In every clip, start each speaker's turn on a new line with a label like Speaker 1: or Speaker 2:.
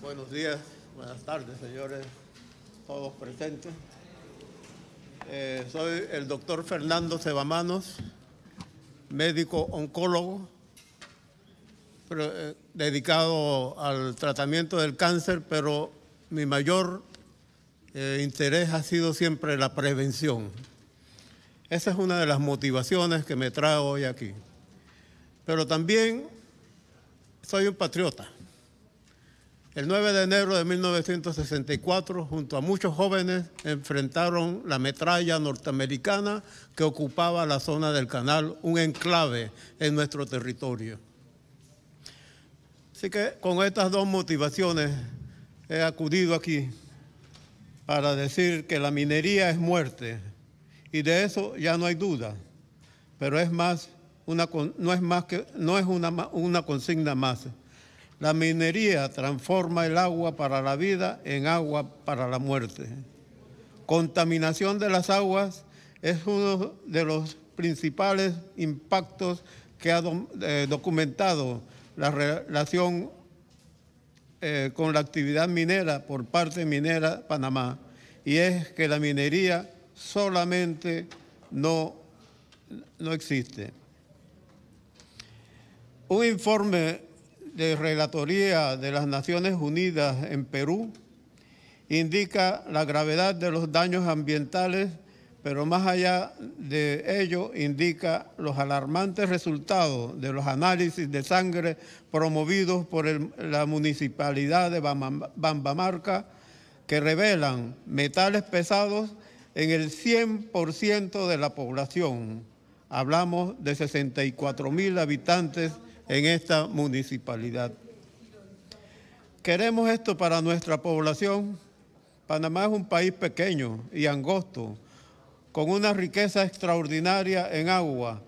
Speaker 1: Buenos días, buenas tardes, señores, todos presentes. Eh, soy el doctor Fernando Cebamanos, médico oncólogo, eh, dedicado al tratamiento del cáncer, pero mi mayor eh, interés ha sido siempre la prevención. Esa es una de las motivaciones que me traigo hoy aquí. Pero también soy un patriota el 9 de enero de 1964, junto a muchos jóvenes, enfrentaron la metralla norteamericana que ocupaba la zona del canal, un enclave en nuestro territorio. Así que con estas dos motivaciones he acudido aquí para decir que la minería es muerte y de eso ya no hay duda, pero es más no es más que no es una consigna más, la minería transforma el agua para la vida en agua para la muerte. Contaminación de las aguas es uno de los principales impactos que ha eh, documentado la relación eh, con la actividad minera por parte Minera Panamá. Y es que la minería solamente no, no existe. Un informe de Relatoría de las Naciones Unidas en Perú indica la gravedad de los daños ambientales, pero más allá de ello indica los alarmantes resultados de los análisis de sangre promovidos por la municipalidad de Bambamarca que revelan metales pesados en el 100% de la población. Hablamos de 64 mil habitantes en esta municipalidad. Queremos esto para nuestra población. Panamá es un país pequeño y angosto, con una riqueza extraordinaria en agua,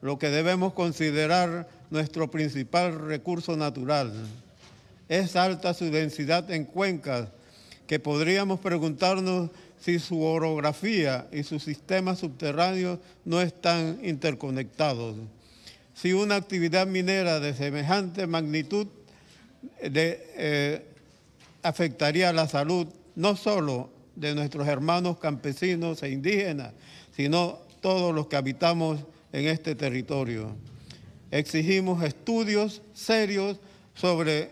Speaker 1: lo que debemos considerar nuestro principal recurso natural. Es alta su densidad en cuencas, que podríamos preguntarnos si su orografía y sus sistemas subterráneos no están interconectados si una actividad minera de semejante magnitud de, eh, afectaría la salud no solo de nuestros hermanos campesinos e indígenas, sino todos los que habitamos en este territorio. Exigimos estudios serios sobre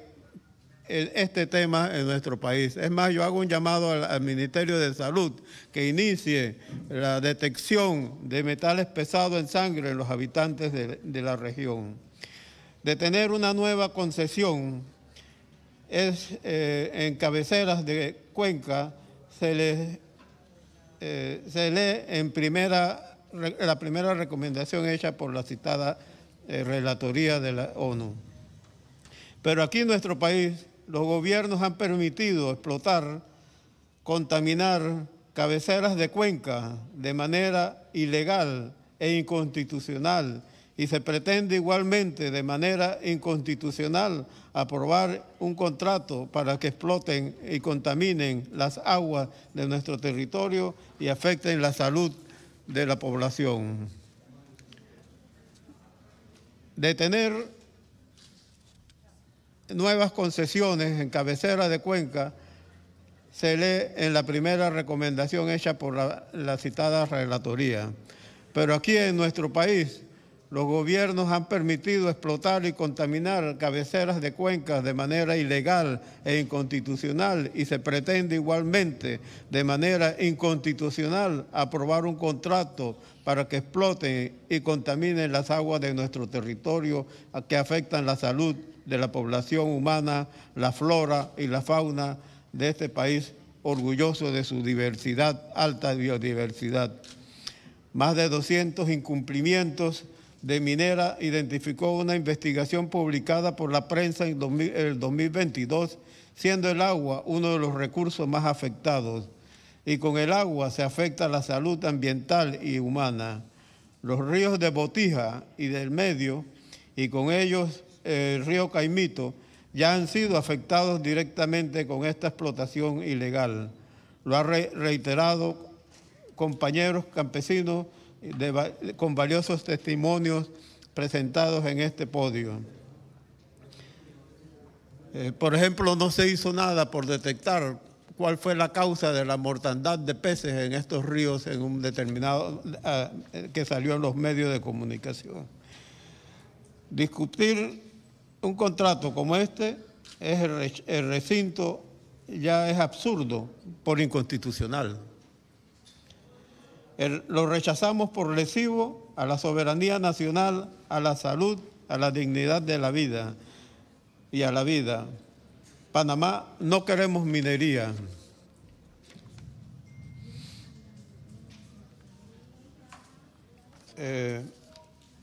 Speaker 1: el, este tema en nuestro país. Es más, yo hago un llamado al, Ministerio de Salud que inicie la detección de metales pesados en sangre en los habitantes de, la región. De tener una nueva concesión es, eh, en cabeceras de Cuenca se le, eh, se lee en primera, la primera recomendación hecha por la citada eh, Relatoría de la ONU. Pero aquí en nuestro país los gobiernos han permitido explotar, contaminar cabeceras de cuenca de manera ilegal e inconstitucional y se pretende igualmente de manera inconstitucional aprobar un contrato para que exploten y contaminen las aguas de nuestro territorio y afecten la salud de la población. Detener nuevas concesiones en cabecera de Cuenca se lee en la primera recomendación hecha por la, citada relatoría. Pero aquí en nuestro país los gobiernos han permitido explotar y contaminar cabeceras de cuencas de manera ilegal e inconstitucional y se pretende igualmente de manera inconstitucional aprobar un contrato para que exploten y contaminen las aguas de nuestro territorio que afectan la salud de la población humana, la flora y la fauna de este país orgulloso de su diversidad, alta biodiversidad. Más de 200 incumplimientos de Minera identificó una investigación publicada por la prensa en el 2022, siendo el agua uno de los recursos más afectados. Y con el agua se afecta la salud ambiental y humana. Los ríos de Botija y del Medio, y con ellos el río Caimito, ya han sido afectados directamente con esta explotación ilegal. Lo ha reiterado compañeros campesinos con valiosos testimonios presentados en este podio. Eh, por ejemplo, no se hizo nada por detectar cuál fue la causa de la mortandad de peces en estos ríos en un determinado ah, que salió en los medios de comunicación. Discutir un contrato como este es el recinto ya es absurdo por inconstitucional lo rechazamos por lesivo a la soberanía nacional, a la salud, a la dignidad de la vida y a la vida. Panamá no queremos minería. Eh,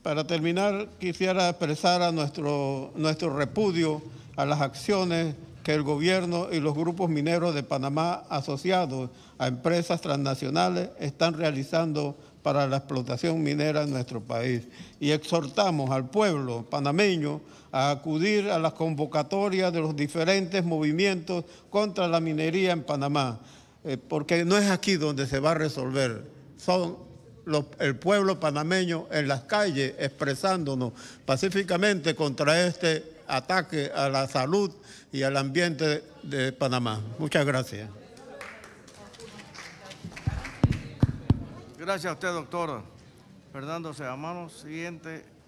Speaker 1: para terminar, quisiera expresar a nuestro, nuestro repudio a las acciones que el gobierno y los grupos mineros de Panamá asociados a empresas transnacionales están realizando para la explotación minera en nuestro país. Y exhortamos al pueblo panameño a acudir a las convocatorias de los diferentes movimientos contra la minería en Panamá, eh, porque no es aquí donde se va a resolver, son el pueblo panameño en las calles expresándonos pacíficamente contra este ataque a la salud y al ambiente de Panamá. Muchas gracias. Gracias a usted, doctor. Fernando Seamano, siguiente